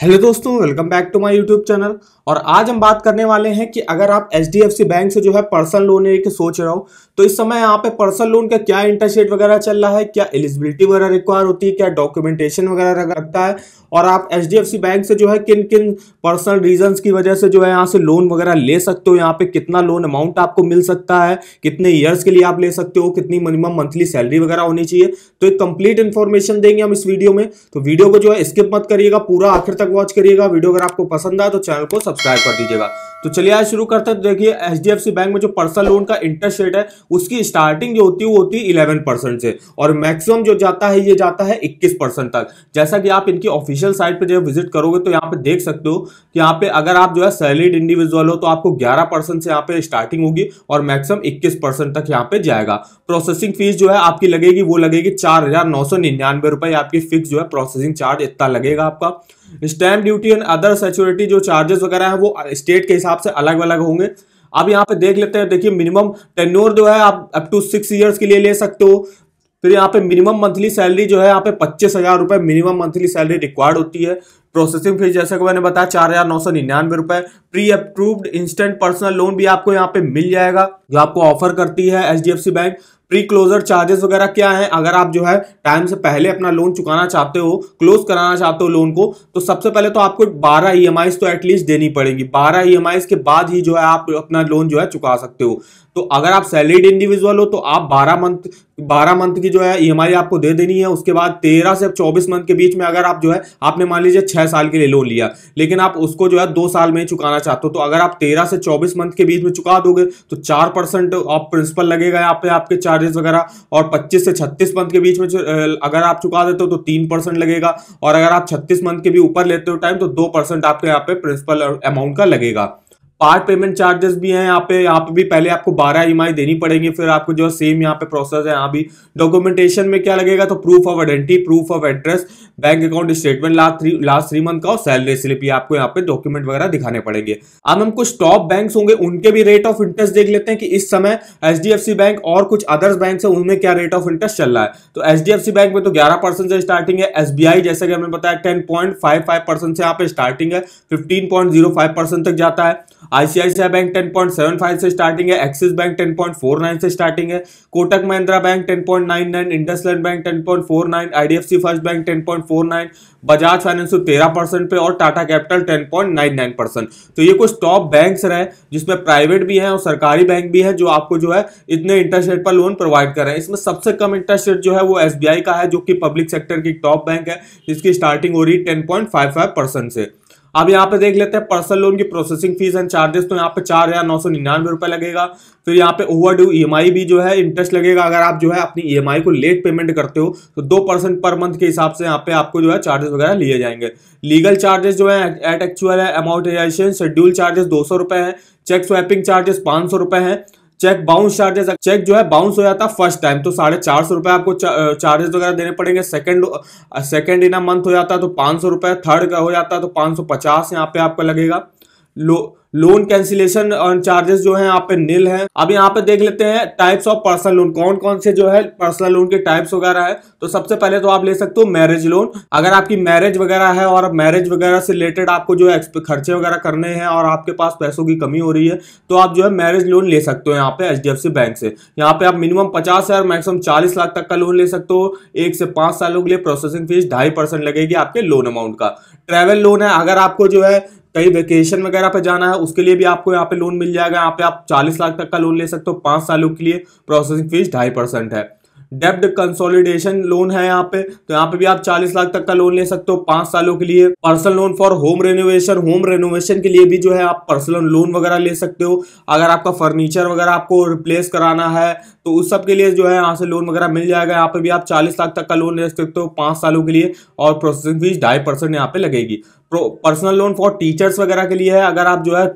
hello दोस्तों welcome back to my YouTube channel और आज हम बात करने वाले हैं कि अगर आप एच बैंक से जो है पर्सनल लोन लेने की सोच रहे हो तो इस समय यहाँ पे पर्सनल लोन का क्या इंटरेस्ट रेट वगैरह चल रहा है क्या एलिजिबिलिटी वगैरह रिक्वायर होती है क्या डॉक्यूमेंटेशन वगैरह लगता है और आप एच बैंक से जो है किन किन पर्सनल रीजन की वजह से जो है यहाँ से लोन वगैरह ले सकते हो यहाँ पे कितना लोन अमाउंट आपको मिल सकता है कितने ईयर्स के लिए आप ले सकते हो कितनी मिनिमम मंथली सैलरी वगैरह होनी चाहिए तो एक कंप्लीट इन्फॉर्मेशन देंगे हम इस वीडियो में तो वीडियो को जो है स्किप मत करिएगा पूरा आखिर तक तक वॉच करिएगा वीडियो अगर आपको पसंद आए तो चैनल को सब्सक्राइब कर दीजिएगा तो चलिए आज शुरू करते हैं तो देखिए H D F C bank में जो पर्सनल लोन का इंटरेस्ट रेट है उसकी स्टार्टिंग जो होती है वो होती है इलेवन परसेंट से और मैक्सिमम जो जाता है ये जाता है इक्कीस परसेंट तक जैसा कि आप इनकी ऑफिशियल साइट पर जो विजिट करोगे तो यहाँ पे देख सकते हो कि यहाँ पे अगर आप जो है सैलरीड इंडिविजुअल हो तो आपको ग्यारह परसेंट से यहाँ पे स्टार्टिंग होगी और मैक्सिमम इक्कीस परसेंट तक यहाँ पे जाएगा प्रोसेसिंग फीस जो है आपकी लगेगी वो लगेगी चार हजार नौ सौ निन्यानवे रुपए आपकी फिक्स जो है प्रोसेसिंग चार्ज इतना लगेगा आपका stamp duty and other security जो चार्जेस वगैरह हैं वो स्टेट के हिसाब से अलग अलग होंगे अब यहाँ पे देख लेते हैं देखिए मिनिमम टेन्योर जो है आप अप टू सिक्स ईयर्स के लिए ले सकते हो फिर यहाँ पे मिनिमम मंथली सैलरी जो है यहाँ पे पच्चीस हजार रुपए मिनिमम मंथली सैलरी रिक्वायर्ड होती है प्रोसेसिंग फीस जैसे कि मैंने बताया चार हजार नौ सौ निन्यानवे रुपए pre approved instant personal loan भी आपको यहाँ पे मिल जाएगा जो आपको ऑफर करती है H bank pre closure charges वगैरह क्या है अगर आप जो है टाइम से पहले अपना लोन चुकाना चाहते हो क्लोज कराना चाहते हो लोन को तो सबसे पहले तो आपको 12 ई तो एटलीस्ट देनी पड़ेगी 12 ई के बाद ही जो है आप अपना लोन जो है चुका सकते हो तो अगर आप सैलरीड इंडिविजुअल हो तो आप 12 मंथ 12 मंथ की जो है ई आपको दे देनी है उसके बाद 13 से 24 मंथ के बीच में अगर आप जो है आपने मान लीजिए छह छह साल के लिए लोन लिया लेकिन आप उसको जो है दो साल में चुकाना चाहते हो तो अगर आप तेरह से चौबीस मंथ के बीच में चुका दोगे तो चार परसेंट आप प्रिंसिपल लगेगा यहाँ पे आपके चार्जेस वगैरह और पच्चीस से छत्तीस मंथ के बीच में अगर आप चुका देते हो तो तीन लगेगा और अगर आप छत्तीस मंथ के भी ऊपर लेते हो टाइम तो दो आपके यहाँ पे प्रिंसिपल अमाउंट का लगेगा पार्ट पेमेंट चार्जेस भी हैं यहाँ पे यहाँ पे भी पहले आपको 12 ई e देनी पड़ेगी फिर आपको जो सेम यहाँ पे प्रोसेस है यहाँ भी डॉक्यूमेंटेशन में क्या लगेगा तो proof of identity proof of address bank account statement last three last three month का और सैलरी स्लिप ये आपको यहाँ पे डॉक्यूमेंट वगैरह दिखाने पड़ेंगे अब हम कुछ टॉप बैंक होंगे उनके भी रेट ऑफ इंटरेस्ट देख लेते हैं कि इस समय एच बैंक और कुछ अदर्स बैंक है उनमें क्या रेट ऑफ इंटरेस्ट चल रहा है तो एच बैंक में तो ग्यारह से स्टार्टिंग है एस जैसे कि हमने बताया टेन से यहाँ पे स्टार्टिंग है फिफ्टीन तक जाता है आईसीआईसीआई बैंक 10.75 से स्टार्टिंग है एक्सिस बैंक 10.49 से स्टार्टिंग है Kotak Mahindra bank 10.99 IndusInd bank 10.49 IDFC first bank 10.49 Bajaj finance तेरह परसेंट पे और टाटा कैपिटल 10.99 परसेंट तो ये कुछ टॉप बैंक्स रहे जिसमें प्राइवेट भी हैं और सरकारी बैंक भी है जो आपको जो है इतने इंटरेस्ट रेट पर लोन प्रोवाइड कर रहे हैं इसमें सबसे कम इंटरेस्ट रेट जो है वो एस का है जो कि पब्लिक सेक्टर की टॉप बैंक है जिसकी स्टार्टिंग हो रही टेन से अब यहाँ पे देख लेते हैं पर्सनल लोन की प्रोसेसिंग फीस एंड चार्जेस तो यहाँ पे चार हजार नौ सौ निन्यानवे रुपये लगेगा फिर यहाँ पे ओवर ड्यू ई भी जो है इंटरेस्ट लगेगा अगर आप जो है अपनी ई e को लेट पेमेंट करते हो तो दो परसेंट पर मंथ के हिसाब से यहाँ पे आपको जो है चार्जेस वगैरह लिए जाएंगे लीगल चार्जेस जो है एट एक्चुअल है अमाउंटाइजेशन शेड्यूल चार्जेस दो सौ रुपए है चेक स्वैपिंग चार्जेस पांच सौ रुपए है चेक बाउंस चार्जेस चेक जो है बाउंस हो जाता है फर्स्ट टाइम तो साढ़े चार सौ रुपए आपको चार्जेस वगैरह देने पड़ेंगे second second in a month हो जाता है तो पांच सौ रुपए थर्ड का हो जाता है तो पांच सौ पचास यहाँ पे आपका लगेगा लो लोन कैंसिलेशन चार्जेस जो है आप नील है अब यहाँ पे देख लेते हैं टाइप्स ऑफ पर्सनल लोन कौन कौन से जो है पर्सनल लोन के टाइप्स वगैरह है तो सबसे पहले तो आप ले सकते हो मैरिज लोन अगर आपकी मैरिज वगैरह है और मैरिज वगैरह से रिलेटेड आपको जो है खर्चे वगैरह करने हैं और आपके पास पैसों की कमी हो रही है तो आप जो है मैरिज लोन ले सकते हो यहाँ पे एच बैंक से यहाँ पे आप मिनिमम पचास हजार मैक्सिमम चालीस लाख तक का लोन ले सकते हो एक से पांच सालों के लिए प्रोसेसिंग फीस ढाई लगेगी आपके लोन अमाउंट का ट्रेवल लोन है अगर आपको जो है कहीं वेकेशन वगैरह पे जाना है उसके लिए भी आपको यहाँ पे लोन मिल जाएगा यहाँ पे आप चालीस लाख तक का लोन ले सकते हो पांच सालों के लिए प्रोसेसिंग फीस ढाई परसेंट है डेप्ट कंसोलिडेशन लोन है यहाँ पे तो यहाँ पे भी आप चालीस लाख तक का लोन ले सकते हो पांच सालों के लिए personal loan for home renovation home renovation के लिए भी जो है आप पर्सनल लोन वगैरह ले सकते हो अगर आपका फर्नीचर वगैरह आपको रिप्लेस कराना है तो उस सब के लिए जो है यहाँ से लोन वगैरह मिल जाएगा यहाँ पे भी आप चालीस लाख तक का लोन ले सकते हो पांच सालों के लिए और प्रोसेसिंग फीस ढाई परसेंट यहाँ पे लगेगी पर्सनल लोन फॉर टीचर्स वगैरह के लिए है अगर आप जो है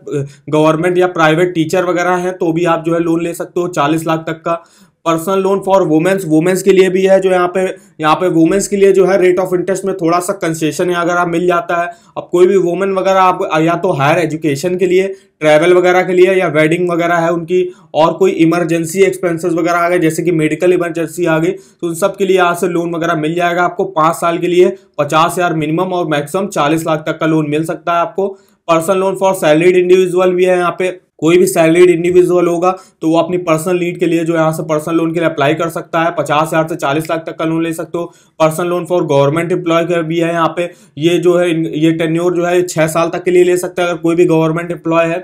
गवर्नमेंट या प्राइवेट टीचर वगैरह हैं तो भी आप जो है लोन ले सकते हो चालीस लाख तक का personal loan for womens womens के लिए भी है जो यहाँ पे यहाँ पे वुमेन्स के लिए जो है रेट ऑफ इंटरेस्ट में थोड़ा सा कंसेशन अगर आप मिल जाता है अब कोई भी वुमेन वगैरह आप या तो हायर एजुकेशन के लिए ट्रैवल वगैरह के लिए या वेडिंग वगैरह है उनकी और कोई इमरजेंसी एक्सपेंसेस वगैरह आ गए जैसे कि मेडिकल इमरजेंसी आ गई तो उन सब के लिए यहाँ से लोन वगैरह मिल जाएगा आपको पाँच साल के लिए पचास हज़ार मिनिमम और मैक्सिमम चालीस लाख तक का लोन मिल सकता है आपको personal loan for salaried individual भी है यहाँ पे कोई भी सैलरीड इंडिविजुअल होगा तो वो अपनी पर्सनल नीड के लिए जो यहाँ से पर्सनल लोन के लिए अप्लाई कर सकता है पचास हज़ार से चालीस लाख तक का लोन ले सकते हो personal loan for government employ का भी है यहाँ पे ये जो है ये टेन्योर जो है छह साल तक के लिए ले सकता है अगर कोई भी गवर्नमेंट एम्प्लॉय है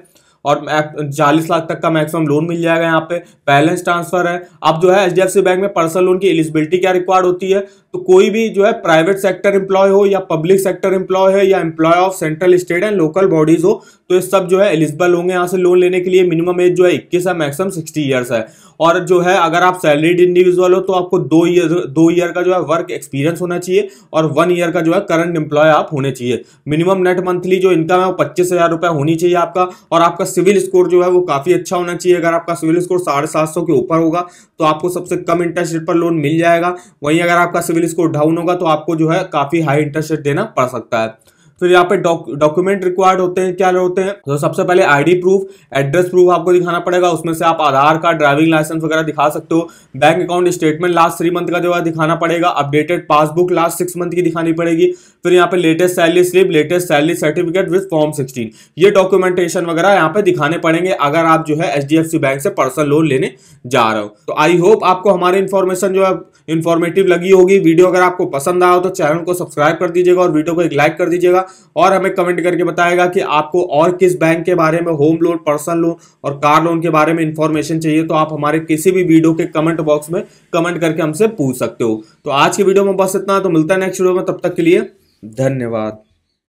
और चालीस लाख तक का मैक्सिमम लोन मिल जाएगा यहाँ पे बैलेंस ट्रांसफर है अब जो है एच बैंक में पर्सनल लोन की एलिजिबिलिटी क्या रिक्वायर्ड होती है तो कोई भी जो है प्राइवेट सेक्टर एम्प्लॉय हो या पब्लिक सेक्टर एम्प्लॉय है या employ of central state and local bodies हो तो ये सब जो है एलिजिबल होंगे यहाँ से लोन लेने के लिए मिनिमम एज जो है इक्कीस है मैक्सिमम सिक्सटी ईयर्स है और जो है अगर आप सैलरीड इंडिविजुअल हो तो आपको दो ईयर दो ईयर का जो है वर्क एक्सपीरियंस होना चाहिए और वन ईयर का जो है करंट एम्प्लॉय आप होने चाहिए मिनिमम नेट मंथली जो इनकम है वो पच्चीस हजार रुपया होनी चाहिए आपका और आपका सिविल स्कोर जो है वो काफ़ी अच्छा होना चाहिए अगर आपका सिविल स्कोर साढ़े सात सौ के ऊपर होगा तो आपको सबसे कम इंटरेस्ट रेट पर लोन मिल जाएगा वहीं अगर आपका सिविल स्कोर डाउन होगा तो आपको जो है काफ़ी हाई इंटरेस्ट रेट देना पड़ सकता है फिर यहाँ पे डॉक्यूमेंट रिक्वायर्ड होते हैं क्या होते हैं तो सबसे पहले आईडी प्रूफ एड्रेस प्रूफ आपको दिखाना पड़ेगा उसमें से आप आधार कार्ड ड्राइविंग लाइसेंस वगैरह दिखा सकते हो bank account statement last three month का जो है दिखाना पड़ेगा updated passbook last six month की दिखानी पड़ेगी फिर यहाँ पे latest salary slip latest salary certificate with form sixteen ये डॉक्यूमेंटेशन वगैरह यहाँ पे दिखाने पड़ेंगे अगर आप जो है एच बैंक से पर्सनल लोन लेने जा रहे हो तो आई होप आपको हमारी इन्फॉर्मेशन जो है इन्फॉर्मेटिव लगी होगी वीडियो अगर आपको पसंद आया हो तो चैनल को सब्सक्राइब कर दीजिएगा और वीडियो को एक लाइक कर दीजिएगा और हमें कमेंट करके बताएगा कि आपको और किस बैंक के बारे में होम लोन पर्सनल लोन और कार लोन के बारे में इंफॉर्मेशन चाहिए तो आप हमारे किसी भी वीडियो के कमेंट बॉक्स में कमेंट करके हमसे पूछ सकते हो तो आज के वीडियो में बस इतना तो मिलता है नेक्स्ट वीडियो में तब तक के लिए धन्यवाद